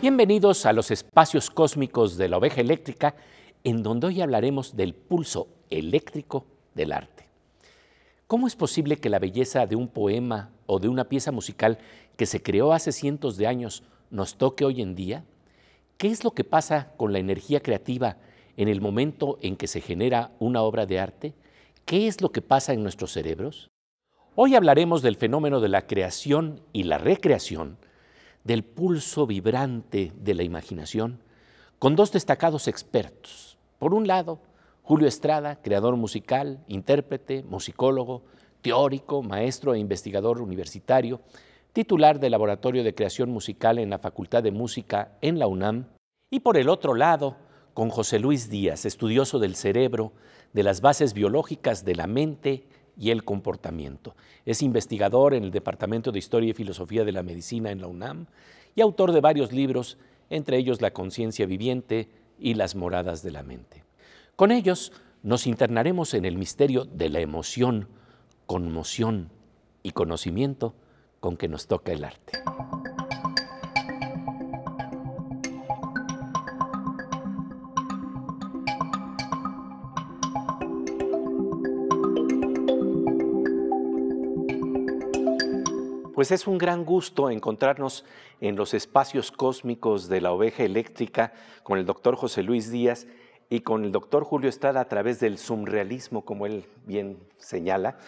Bienvenidos a los espacios cósmicos de la oveja eléctrica, en donde hoy hablaremos del pulso eléctrico del arte. ¿Cómo es posible que la belleza de un poema o de una pieza musical que se creó hace cientos de años nos toque hoy en día? ¿Qué es lo que pasa con la energía creativa en el momento en que se genera una obra de arte? ¿Qué es lo que pasa en nuestros cerebros? Hoy hablaremos del fenómeno de la creación y la recreación, del pulso vibrante de la imaginación, con dos destacados expertos. Por un lado, Julio Estrada, creador musical, intérprete, musicólogo, teórico, maestro e investigador universitario, titular del Laboratorio de Creación Musical en la Facultad de Música en la UNAM, y por el otro lado, con José Luis Díaz, estudioso del cerebro, de las bases biológicas de la mente y el comportamiento. Es investigador en el Departamento de Historia y Filosofía de la Medicina en la UNAM y autor de varios libros, entre ellos La conciencia viviente y Las moradas de la mente. Con ellos nos internaremos en el misterio de la emoción, conmoción y conocimiento con que nos toca el arte. Pues es un gran gusto encontrarnos en los espacios cósmicos de la oveja eléctrica con el doctor José Luis Díaz y con el doctor Julio Estrada a través del surrealismo, como él bien señala,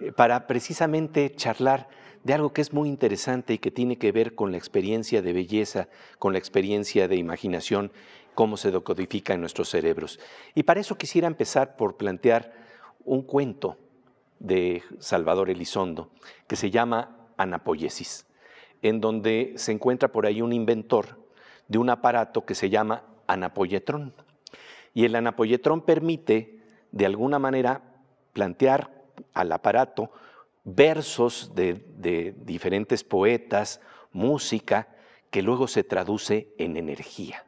eh, para precisamente charlar de algo que es muy interesante y que tiene que ver con la experiencia de belleza, con la experiencia de imaginación, cómo se decodifica en nuestros cerebros. Y para eso quisiera empezar por plantear un cuento de Salvador Elizondo que se llama Anapoyesis, en donde se encuentra por ahí un inventor de un aparato que se llama anapoyetrón. Y el anapoyetrón permite, de alguna manera, plantear al aparato versos de, diferentes poetas, música, que luego se traduce en energía.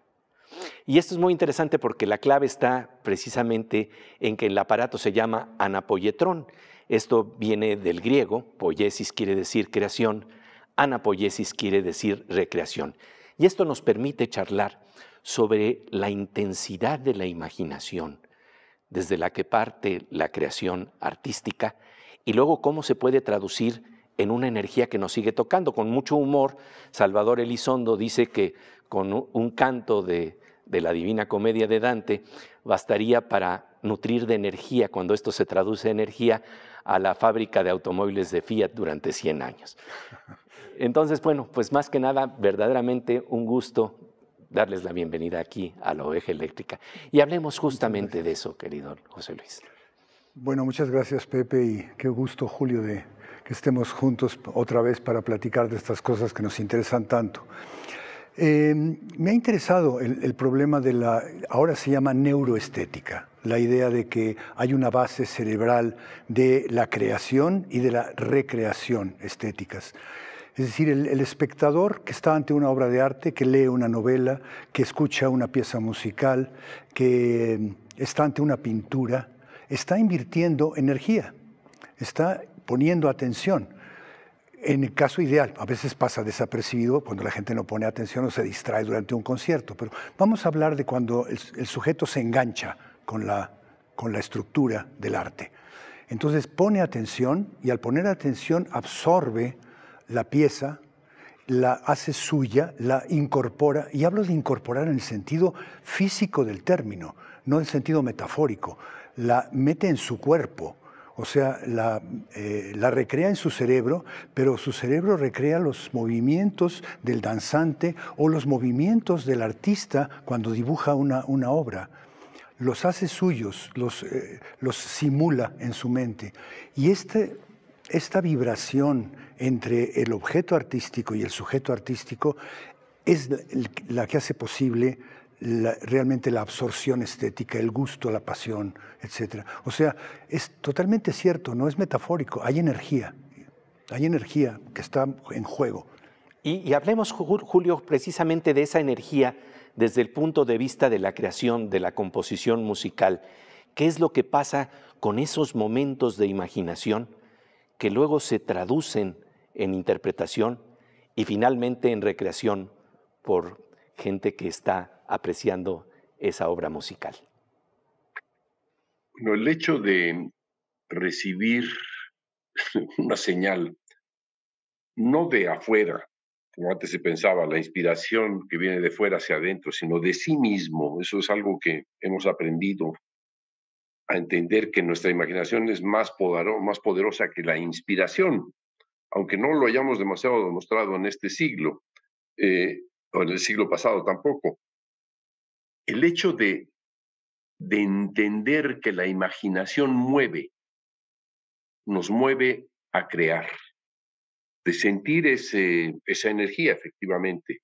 Y esto es muy interesante porque la clave está precisamente en que el aparato se llama anapoyetrón. Esto viene del griego, poiesis quiere decir creación, anapoyesis quiere decir recreación. Y esto nos permite charlar sobre la intensidad de la imaginación, desde la que parte la creación artística, y luego cómo se puede traducir en una energía que nos sigue tocando. Con mucho humor, Salvador Elizondo dice que con un canto de, la Divina Comedia de Dante bastaría para nutrir de energía, cuando esto se traduce en energía, a la fábrica de automóviles de Fiat durante 100 años. Entonces, bueno, pues más que nada, verdaderamente un gusto darles la bienvenida aquí a la oveja eléctrica. Y hablemos justamente de eso, querido José Luis. Bueno, muchas gracias Pepe y qué gusto Julio de que estemos juntos otra vez para platicar de estas cosas que nos interesan tanto. Em, me ha interesado el, el, problema de la, ahora se llama neuroestética, la idea de que hay una base cerebral de la creación y de la recreación estéticas. Es decir, el, espectador que está ante una obra de arte, que lee una novela, que escucha una pieza musical, que em, está ante una pintura, está invirtiendo energía, está poniendo atención. En el caso ideal, a veces pasa desapercibido cuando la gente no pone atención o se distrae durante un concierto, pero vamos a hablar de cuando el, sujeto se engancha con la, con la estructura del arte. Entonces pone atención y al poner atención absorbe la pieza, la hace suya, la incorpora, y hablo de incorporar en el sentido físico del término, no en el sentido metafórico, la mete en su cuerpo, o sea, la, eh, la, recrea en su cerebro, pero su cerebro recrea los movimientos del danzante o los movimientos del artista cuando dibuja una, una obra. Los hace suyos, los, eh, los simula en su mente. Y este esta vibración entre el objeto artístico y el sujeto artístico es la que hace posible realmente la absorción estética, el gusto, la pasión, etc. O sea, es totalmente cierto, no es metafórico, hay energía, hay energía que está en juego. y, hablemos, Julio, precisamente de esa energía desde el punto de vista de la creación, de la composición musical. ¿Qué es lo que pasa con esos momentos de imaginación que luego se traducen en interpretación y finalmente en recreación por gente que está apreciando esa obra musical. Bueno, el hecho de recibir una señal, no de afuera, como antes se pensaba, la inspiración que viene de fuera hacia adentro, sino de sí mismo, eso es algo que hemos aprendido a entender que nuestra imaginación es más, poderosa que la inspiración, aunque no lo hayamos demasiado demostrado en este siglo, eh, o en el siglo pasado tampoco. El hecho de, entender que la imaginación mueve, nos mueve a crear, de sentir ese, esa energía efectivamente,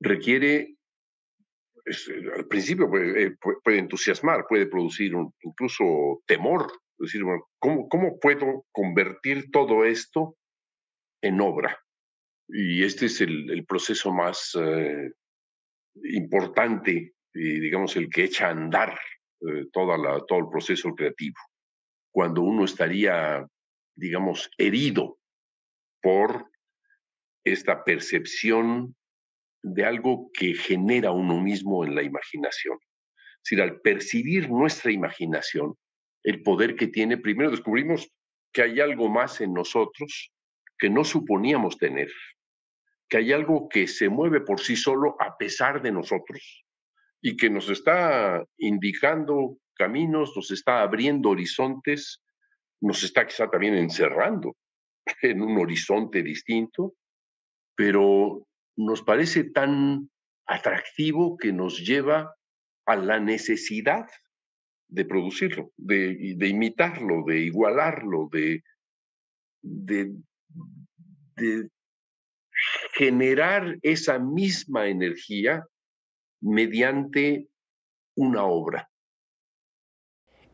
requiere eh, al principio eh, puede, entusiasmar, puede producir incluso temor. Es decir, ¿cómo, puedo convertir todo esto en obra? Y este es el, proceso más eh, importante, digamos, el que echa a andar toda la, todo el proceso creativo. Cuando uno estaría, digamos, herido por esta percepción de algo que genera uno mismo en la imaginación. Es decir, al percibir nuestra imaginación, el poder que tiene, primero descubrimos que hay algo más en nosotros que no suponíamos tener, que hay algo que se mueve por sí solo a pesar de nosotros y que nos está indicando caminos, nos está abriendo horizontes, nos está quizá también encerrando en un horizonte distinto, pero nos parece tan atractivo que nos lleva a la necesidad de producirlo, de, imitarlo, de igualarlo, de generar esa misma energía mediante una obra.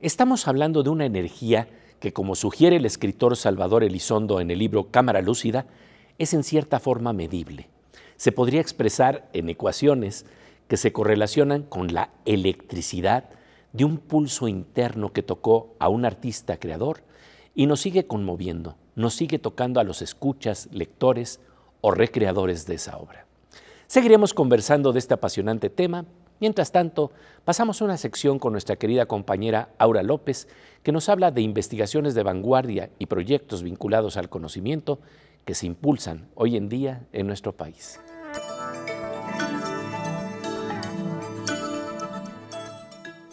Estamos hablando de una energía que, como sugiere el escritor Salvador Elizondo en el libro Cámara Lúcida, es en cierta forma medible se podría expresar en ecuaciones que se correlacionan con la electricidad de un pulso interno que tocó a un artista creador y nos sigue conmoviendo, nos sigue tocando a los escuchas, lectores o recreadores de esa obra. Seguiremos conversando de este apasionante tema. Mientras tanto, pasamos a una sección con nuestra querida compañera Aura López, que nos habla de investigaciones de vanguardia y proyectos vinculados al conocimiento que se impulsan hoy en día en nuestro país.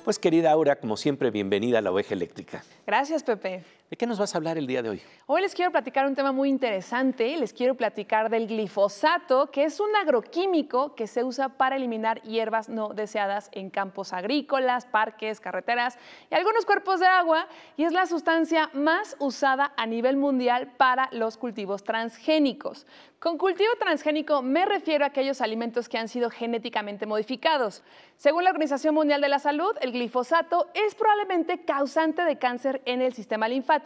Pues querida Aura, como siempre, bienvenida a la oveja eléctrica. Gracias, Pepe. ¿De qué nos vas a hablar el día de hoy? Hoy les quiero platicar un tema muy interesante. Les quiero platicar del glifosato, que es un agroquímico que se usa para eliminar hierbas no deseadas en campos agrícolas, parques, carreteras y algunos cuerpos de agua. Y es la sustancia más usada a nivel mundial para los cultivos transgénicos. Con cultivo transgénico me refiero a aquellos alimentos que han sido genéticamente modificados. Según la Organización Mundial de la Salud, el glifosato es probablemente causante de cáncer en el sistema linfático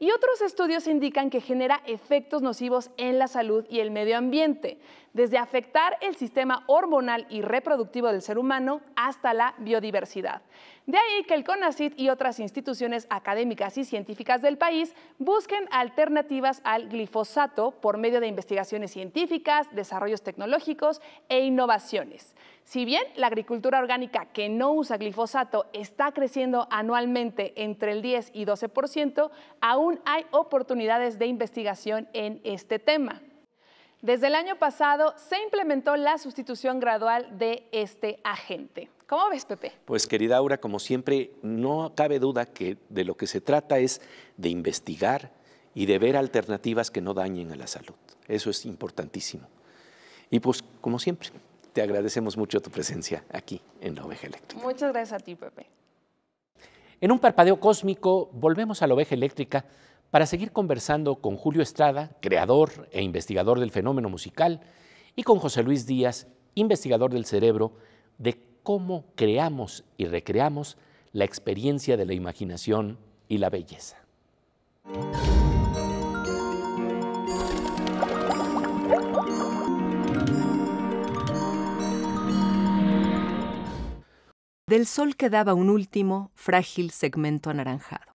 y otros estudios indican que genera efectos nocivos en la salud y el medio ambiente, desde afectar el sistema hormonal y reproductivo del ser humano hasta la biodiversidad. De ahí que el CONACIT y otras instituciones académicas y científicas del país busquen alternativas al glifosato por medio de investigaciones científicas, desarrollos tecnológicos e innovaciones. Si bien la agricultura orgánica que no usa glifosato está creciendo anualmente entre el 10 y 12%, aún hay oportunidades de investigación en este tema. Desde el año pasado se implementó la sustitución gradual de este agente. ¿Cómo ves, Pepe? Pues querida Aura, como siempre, no cabe duda que de lo que se trata es de investigar y de ver alternativas que no dañen a la salud. Eso es importantísimo. Y pues, como siempre, te agradecemos mucho tu presencia aquí en la oveja eléctrica. Muchas gracias a ti, Pepe. En un parpadeo cósmico volvemos a la oveja eléctrica para seguir conversando con Julio Estrada, creador e investigador del fenómeno musical, y con José Luis Díaz, investigador del cerebro, de cómo creamos y recreamos la experiencia de la imaginación y la belleza. Del sol quedaba un último, frágil segmento anaranjado.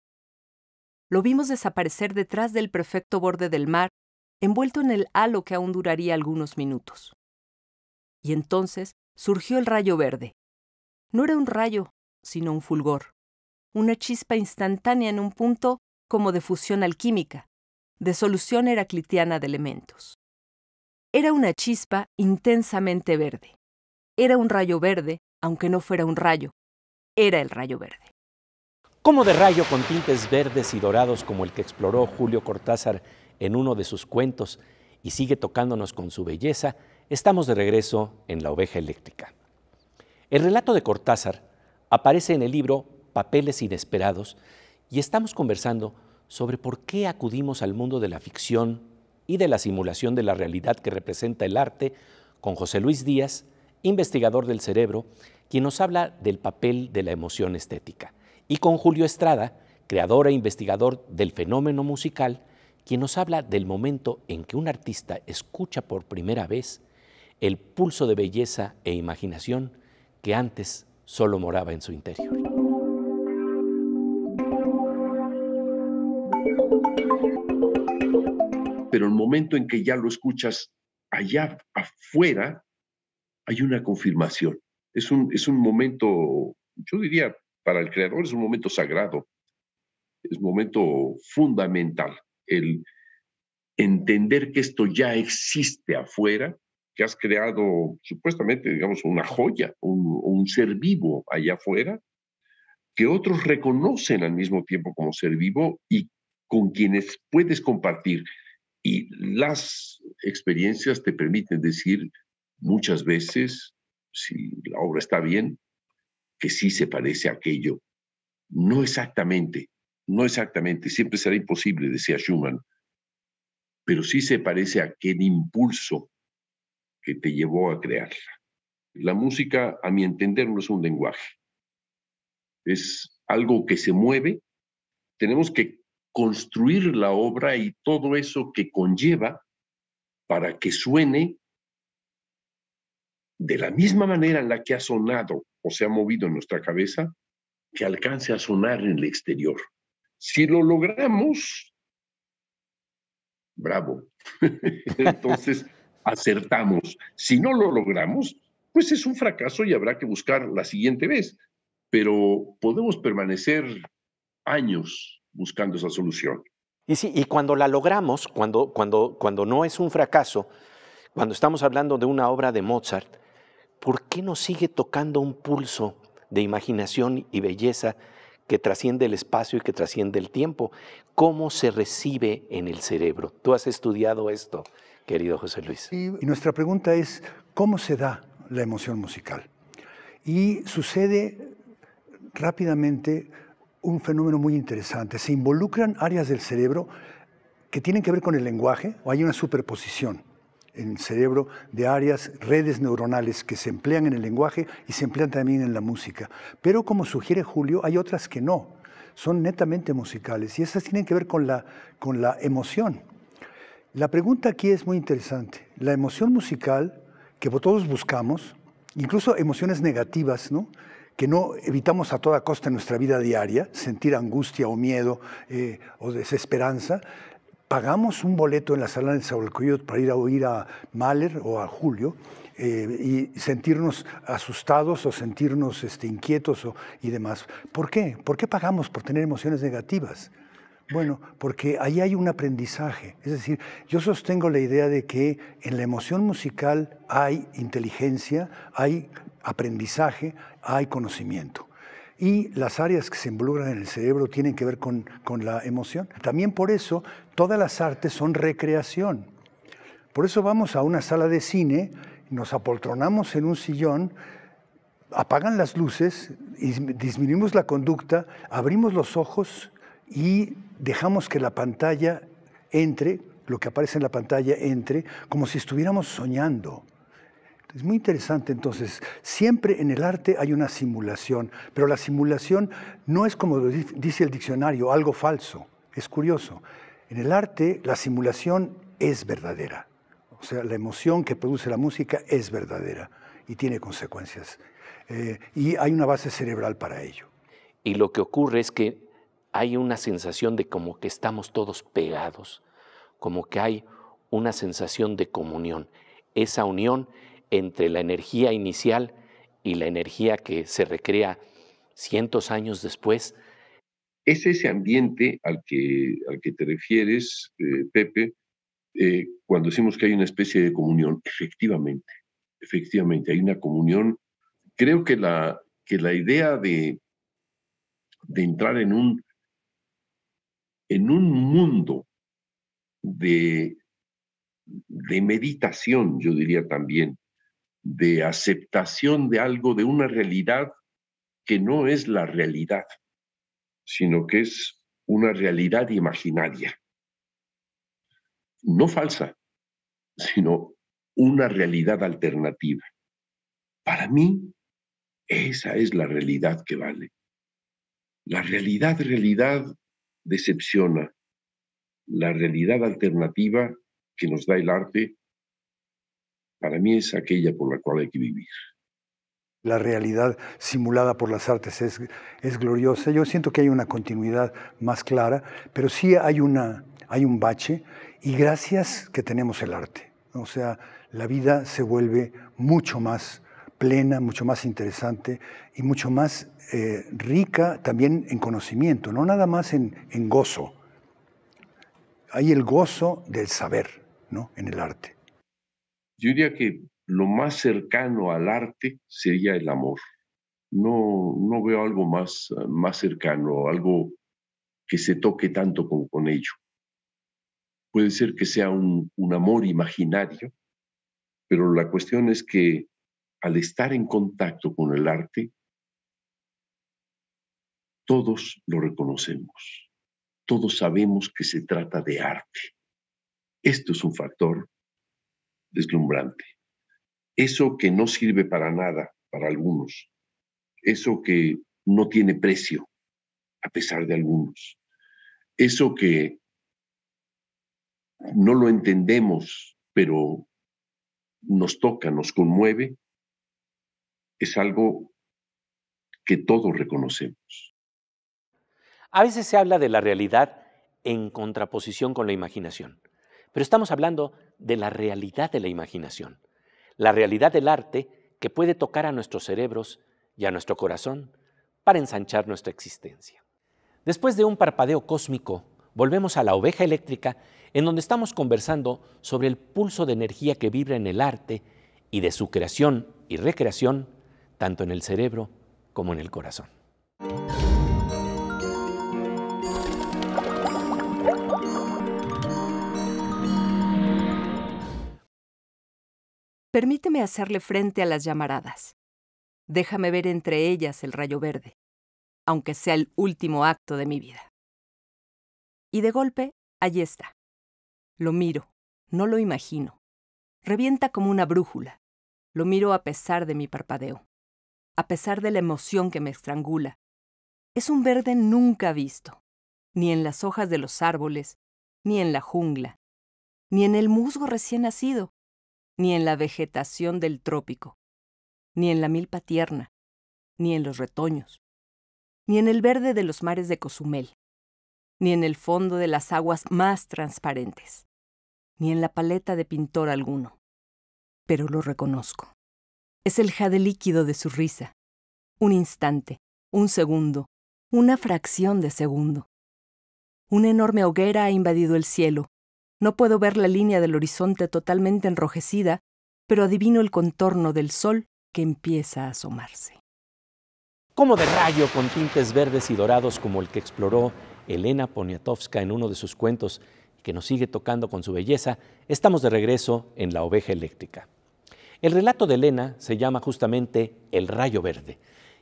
Lo vimos desaparecer detrás del perfecto borde del mar, envuelto en el halo que aún duraría algunos minutos. Y entonces surgió el rayo verde. No era un rayo, sino un fulgor, una chispa instantánea en un punto como de fusión alquímica, de solución heraclitiana de elementos. Era una chispa intensamente verde. Era un rayo verde aunque no fuera un rayo, era el rayo verde. Como de rayo con tintes verdes y dorados como el que exploró Julio Cortázar en uno de sus cuentos y sigue tocándonos con su belleza, estamos de regreso en La oveja eléctrica. El relato de Cortázar aparece en el libro Papeles Inesperados y estamos conversando sobre por qué acudimos al mundo de la ficción y de la simulación de la realidad que representa el arte con José Luis Díaz investigador del cerebro, quien nos habla del papel de la emoción estética, y con Julio Estrada, creador e investigador del fenómeno musical, quien nos habla del momento en que un artista escucha por primera vez el pulso de belleza e imaginación que antes solo moraba en su interior. Pero el momento en que ya lo escuchas allá afuera, hay una confirmación. Es un, es un momento, yo diría, para el creador es un momento sagrado, es un momento fundamental, el entender que esto ya existe afuera, que has creado supuestamente, digamos, una joya, o un ser vivo allá afuera, que otros reconocen al mismo tiempo como ser vivo y con quienes puedes compartir. Y las experiencias te permiten decir, muchas veces, si la obra está bien, que sí se parece a aquello. No exactamente, no exactamente, siempre será imposible, decía Schumann, pero sí se parece a aquel impulso que te llevó a crearla. La música, a mi entender, no es un lenguaje, es algo que se mueve. Tenemos que construir la obra y todo eso que conlleva para que suene de la misma manera en la que ha sonado o se ha movido en nuestra cabeza, que alcance a sonar en el exterior. Si lo logramos, bravo. Entonces, acertamos. Si no lo logramos, pues es un fracaso y habrá que buscar la siguiente vez. Pero podemos permanecer años buscando esa solución. Y sí, y cuando la logramos, cuando, cuando, cuando no es un fracaso, cuando estamos hablando de una obra de Mozart, ¿por qué no sigue tocando un pulso de imaginación y belleza que trasciende el espacio y que trasciende el tiempo? ¿Cómo se recibe en el cerebro? Tú has estudiado esto, querido José Luis. y nuestra pregunta es, ¿cómo se da la emoción musical? Y sucede rápidamente un fenómeno muy interesante. Se involucran áreas del cerebro que tienen que ver con el lenguaje o hay una superposición en el cerebro de áreas, redes neuronales que se emplean en el lenguaje y se emplean también en la música. Pero como sugiere Julio, hay otras que no, son netamente musicales y esas tienen que ver con la, con la emoción. La pregunta aquí es muy interesante. La emoción musical que todos buscamos, incluso emociones negativas, ¿no? que no evitamos a toda costa en nuestra vida diaria, sentir angustia o miedo eh, o desesperanza, pagamos un boleto en la sala del Sabalcoyot para ir a oír a Mahler o a Julio eh, y sentirnos asustados o sentirnos este, inquietos y demás. ¿Por qué? ¿Por qué pagamos por tener emociones negativas? Bueno, porque ahí hay un aprendizaje. Es decir, yo sostengo la idea de que en la emoción musical hay inteligencia, hay aprendizaje, hay conocimiento y las áreas que se involucran en el cerebro tienen que ver con, la emoción. También por eso todas las artes son recreación. Por eso vamos a una sala de cine, nos apoltronamos en un sillón, apagan las luces, disminuimos la conducta, abrimos los ojos y dejamos que la pantalla entre, lo que aparece en la pantalla entre, como si estuviéramos soñando. Es muy interesante entonces, siempre en el arte hay una simulación, pero la simulación no es como dice el diccionario, algo falso, es curioso. En el arte la simulación es verdadera, o sea, la emoción que produce la música es verdadera y tiene consecuencias. Eh, y hay una base cerebral para ello. Y lo que ocurre es que hay una sensación de como que estamos todos pegados, como que hay una sensación de comunión. Esa unión entre la energía inicial y la energía que se recrea cientos años después. Es ese ambiente al que, al que te refieres, eh, Pepe, eh, cuando decimos que hay una especie de comunión. Efectivamente, efectivamente, hay una comunión. Creo que la, que la idea de, de entrar en un, en un mundo de, de meditación, yo diría también, de aceptación de algo, de una realidad que no es la realidad, sino que es una realidad imaginaria. No falsa, sino una realidad alternativa. Para mí, esa es la realidad que vale. La realidad, realidad decepciona. La realidad alternativa que nos da el arte para mí es aquella por la cual hay que vivir. La realidad simulada por las artes es, es gloriosa. Yo siento que hay una continuidad más clara, pero sí hay, una, hay un bache y gracias que tenemos el arte. O sea, la vida se vuelve mucho más plena, mucho más interesante y mucho más eh, rica también en conocimiento, no nada más en, en gozo. Hay el gozo del saber ¿no? en el arte. Yo diría que lo más cercano al arte sería el amor. No, no veo algo más, más cercano, algo que se toque tanto con, con ello. Puede ser que sea un, un amor imaginario, pero la cuestión es que al estar en contacto con el arte, todos lo reconocemos, todos sabemos que se trata de arte. Esto es un factor deslumbrante. Eso que no sirve para nada para algunos, eso que no tiene precio a pesar de algunos, eso que no lo entendemos, pero nos toca, nos conmueve, es algo que todos reconocemos. A veces se habla de la realidad en contraposición con la imaginación. Pero estamos hablando de la realidad de la imaginación, la realidad del arte que puede tocar a nuestros cerebros y a nuestro corazón para ensanchar nuestra existencia. Después de un parpadeo cósmico, volvemos a la oveja eléctrica en donde estamos conversando sobre el pulso de energía que vibra en el arte y de su creación y recreación, tanto en el cerebro como en el corazón. Permíteme hacerle frente a las llamaradas. Déjame ver entre ellas el rayo verde, aunque sea el último acto de mi vida. Y de golpe, allí está. Lo miro, no lo imagino. Revienta como una brújula. Lo miro a pesar de mi parpadeo, a pesar de la emoción que me estrangula. Es un verde nunca visto, ni en las hojas de los árboles, ni en la jungla, ni en el musgo recién nacido, ni en la vegetación del trópico, ni en la milpa tierna, ni en los retoños, ni en el verde de los mares de Cozumel, ni en el fondo de las aguas más transparentes, ni en la paleta de pintor alguno. Pero lo reconozco. Es el jade líquido de su risa. Un instante, un segundo, una fracción de segundo. Una enorme hoguera ha invadido el cielo, no puedo ver la línea del horizonte totalmente enrojecida, pero adivino el contorno del sol que empieza a asomarse. Como de rayo con tintes verdes y dorados como el que exploró Elena Poniatowska en uno de sus cuentos y que nos sigue tocando con su belleza, estamos de regreso en La oveja eléctrica. El relato de Elena se llama justamente El rayo verde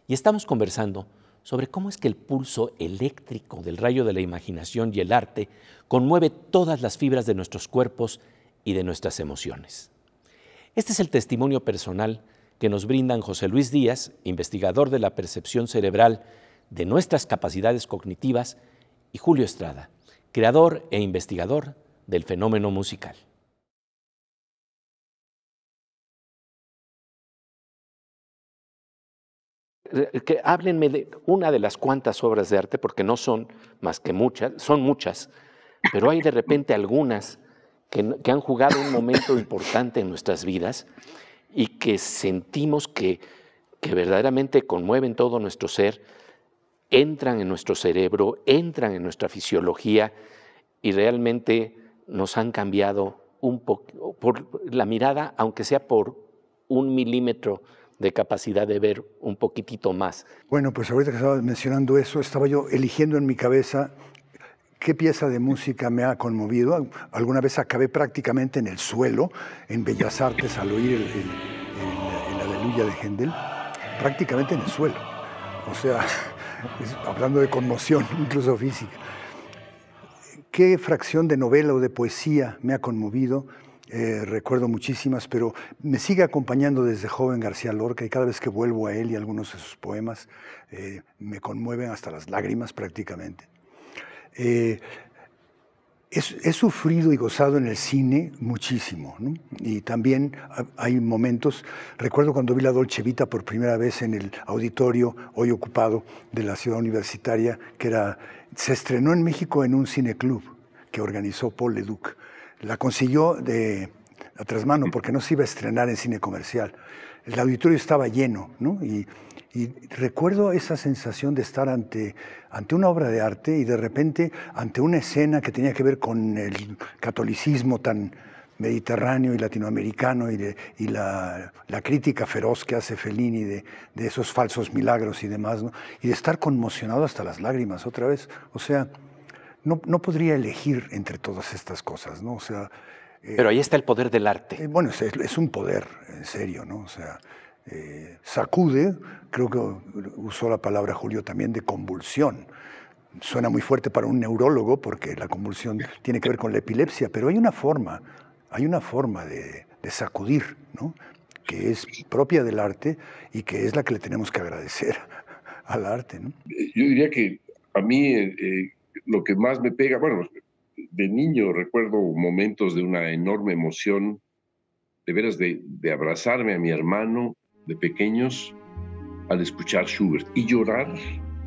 y estamos conversando sobre cómo es que el pulso eléctrico del rayo de la imaginación y el arte conmueve todas las fibras de nuestros cuerpos y de nuestras emociones. Este es el testimonio personal que nos brindan José Luis Díaz, investigador de la percepción cerebral de nuestras capacidades cognitivas, y Julio Estrada, creador e investigador del fenómeno musical. Eh, que háblenme de una de las cuantas obras de arte, porque no son más que muchas, son muchas, pero hay de repente algunas que, han jugado un momento importante en nuestras vidas y que sentimos que, que verdaderamente conmueven todo nuestro ser, entran en nuestro cerebro, entran en nuestra fisiología y realmente nos han cambiado un poco por la mirada, aunque sea por un milímetro de capacidad de ver un poquitito más. Bueno, pues ahorita que estaba mencionando eso, estaba yo eligiendo en mi cabeza qué pieza de música me ha conmovido. Alguna vez acabé prácticamente en el suelo, en Bellas Artes, al oír el, el, de Händel, prácticamente en el suelo. O sea, hablando de conmoción, incluso física. ¿Qué fracción de novela o de poesía me ha conmovido? Eh, recuerdo muchísimas, pero me sigue acompañando desde joven García Lorca y cada vez que vuelvo a él y algunos de sus poemas eh, me conmueven hasta las lágrimas prácticamente. Eh, he, sufrido y gozado en el cine muchísimo. Y también hay momentos, recuerdo cuando vi la Dolce Vita por primera vez en el auditorio hoy ocupado de la ciudad universitaria, que era, se estrenó en México en un cineclub que organizó Paul Leduc la consiguió de la trasmano porque no se iba a estrenar en cine comercial. El auditorio estaba lleno, ¿no? Y, recuerdo esa sensación de estar ante, ante una obra de arte y de repente ante una escena que tenía que ver con el catolicismo tan mediterráneo y latinoamericano y, la, crítica feroz que hace Fellini de, de esos falsos milagros y demás, ¿no? y de estar conmocionado hasta las lágrimas otra vez. O sea, no, podría elegir entre todas estas cosas, ¿no? O sea... Eh, pero ahí está el poder del arte. Eh, bueno, es, un poder, en serio, ¿no? O sea, eh, sacude, creo que usó la palabra Julio también de convulsión. Suena muy fuerte para un neurólogo porque la convulsión tiene que ver con la epilepsia, pero hay una forma, hay una forma de, sacudir, ¿no? que es propia del arte y que es la que le tenemos que agradecer al arte. ¿no? Yo diría que a mí lo que más me pega, bueno, de niño recuerdo momentos de una enorme emoción, de veras de, abrazarme a mi hermano de pequeños al escuchar Schubert y llorar,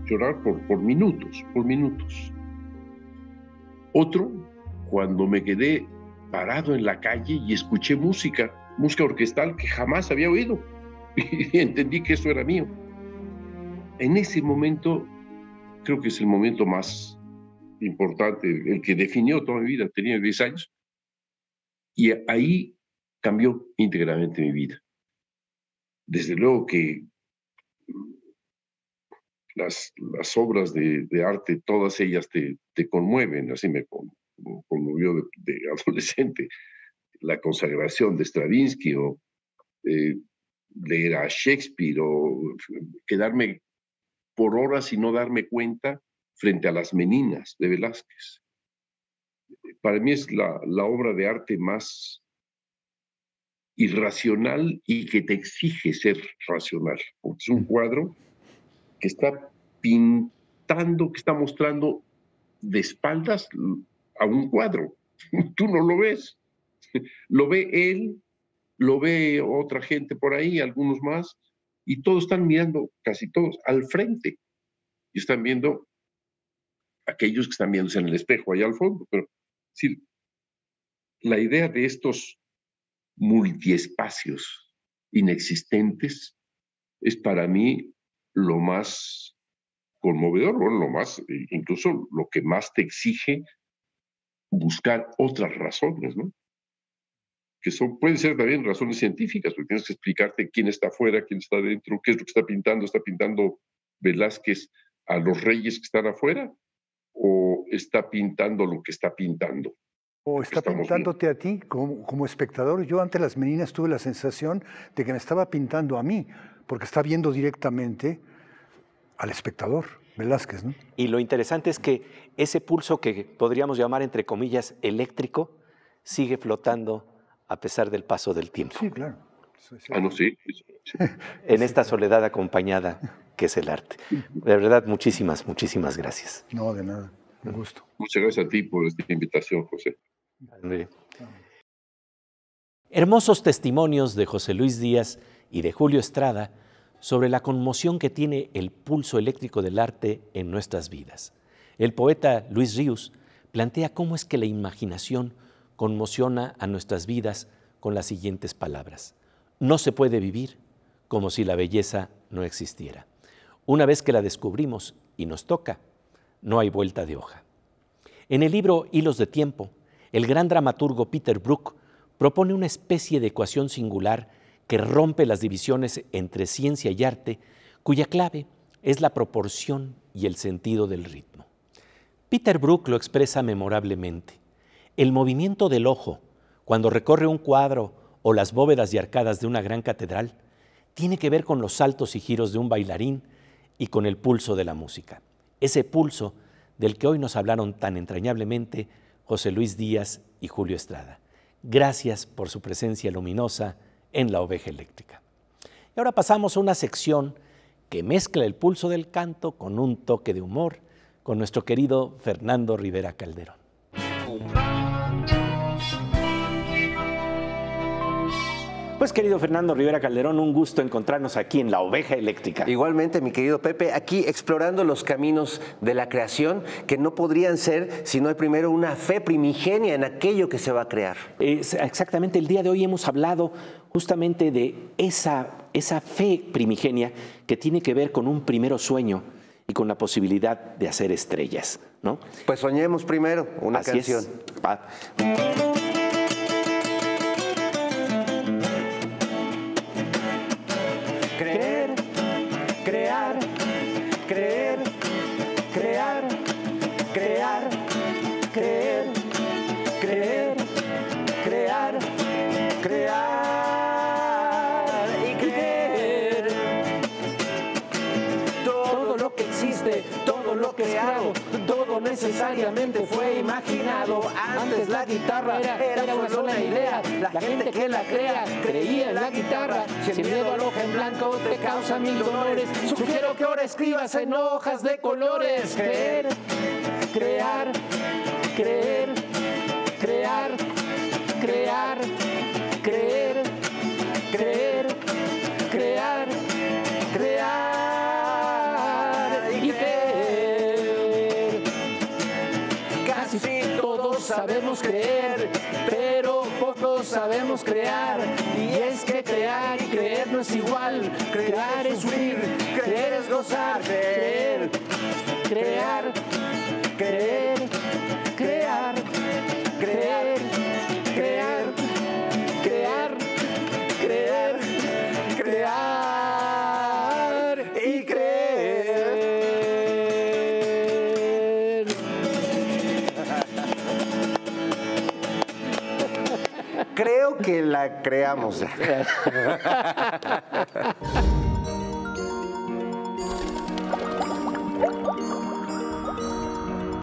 llorar por, por minutos, por minutos. Otro, cuando me quedé parado en la calle y escuché música, música orquestal que jamás había oído y entendí que eso era mío. En ese momento creo que es el momento más importante, el que definió toda mi vida, tenía 10 años, y ahí cambió íntegramente mi vida. Desde luego que las, las obras de, arte, todas ellas te, conmueven, así me conmovió de, adolescente, la consagración de Stravinsky o eh, leer a Shakespeare o eh, quedarme por horas y no darme cuenta frente a las meninas de Velázquez. Para mí es la, obra de arte más irracional y que te exige ser racional. Porque es un cuadro que está pintando, que está mostrando de espaldas a un cuadro. Tú no lo ves. Lo ve él, lo ve otra gente por ahí, algunos más, y todos están mirando, casi todos, al frente. Y están viendo aquellos que están viéndose en el espejo allá al fondo, pero sí, la idea de estos multiespacios inexistentes es para mí lo más conmovedor, o lo más, e incluso lo que más te exige buscar otras razones, ¿no? Que son, pueden ser también razones científicas, porque tienes que explicarte quién está afuera, quién está dentro qué es lo que está pintando, está pintando Velázquez a los reyes que están afuera, o está pintando lo que está pintando. O está pintándote a ti como, espectador. Yo ante las meninas tuve la sensación de que me estaba pintando a mí, porque está viendo directamente al espectador, Velázquez. ¿no? Y lo interesante es que ese pulso que podríamos llamar, entre comillas, eléctrico, sigue flotando a pesar del paso del tiempo. Sí, claro. Ah, no, en esta soledad acompañada que es el arte. De verdad, muchísimas, muchísimas gracias. No, de nada. Un gusto. Muchas gracias a ti por esta invitación, José. Hermosos testimonios de José Luis Díaz y de Julio Estrada sobre la conmoción que tiene el pulso eléctrico del arte en nuestras vidas. El poeta Luis Ríos plantea cómo es que la imaginación conmociona a nuestras vidas con las siguientes palabras. No se puede vivir como si la belleza no existiera. Una vez que la descubrimos y nos toca, no hay vuelta de hoja. En el libro Hilos de Tiempo, el gran dramaturgo Peter Brook propone una especie de ecuación singular que rompe las divisiones entre ciencia y arte, cuya clave es la proporción y el sentido del ritmo. Peter Brook lo expresa memorablemente. El movimiento del ojo, cuando recorre un cuadro o las bóvedas y arcadas de una gran catedral, tiene que ver con los saltos y giros de un bailarín y con el pulso de la música. Ese pulso del que hoy nos hablaron tan entrañablemente José Luis Díaz y Julio Estrada. Gracias por su presencia luminosa en la oveja eléctrica. Y ahora pasamos a una sección que mezcla el pulso del canto con un toque de humor con nuestro querido Fernando Rivera Calderón. Pues querido Fernando Rivera Calderón, un gusto encontrarnos aquí en La Oveja Eléctrica. Igualmente, mi querido Pepe, aquí explorando los caminos de la creación que no podrían ser si no hay primero una fe primigenia en aquello que se va a crear. exactamente, el día de hoy hemos hablado justamente de esa, esa fe primigenia que tiene que ver con un primero sueño y con la posibilidad de hacer estrellas, ¿no? Pues soñemos primero una Así canción. necesariamente fue imaginado. Antes la guitarra era, una idea. La gente que la crea creía en la guitarra. Si miedo al hoja en blanco te causa mil dolores. Sugiero que ahora escribas en hojas de colores. Creer, crear, creer, crear, crear, creer. sabemos creer, pero pocos sabemos crear. Y es que crear y creer no es igual. Crear es huir, creer es gozar, creer, crear la creamos.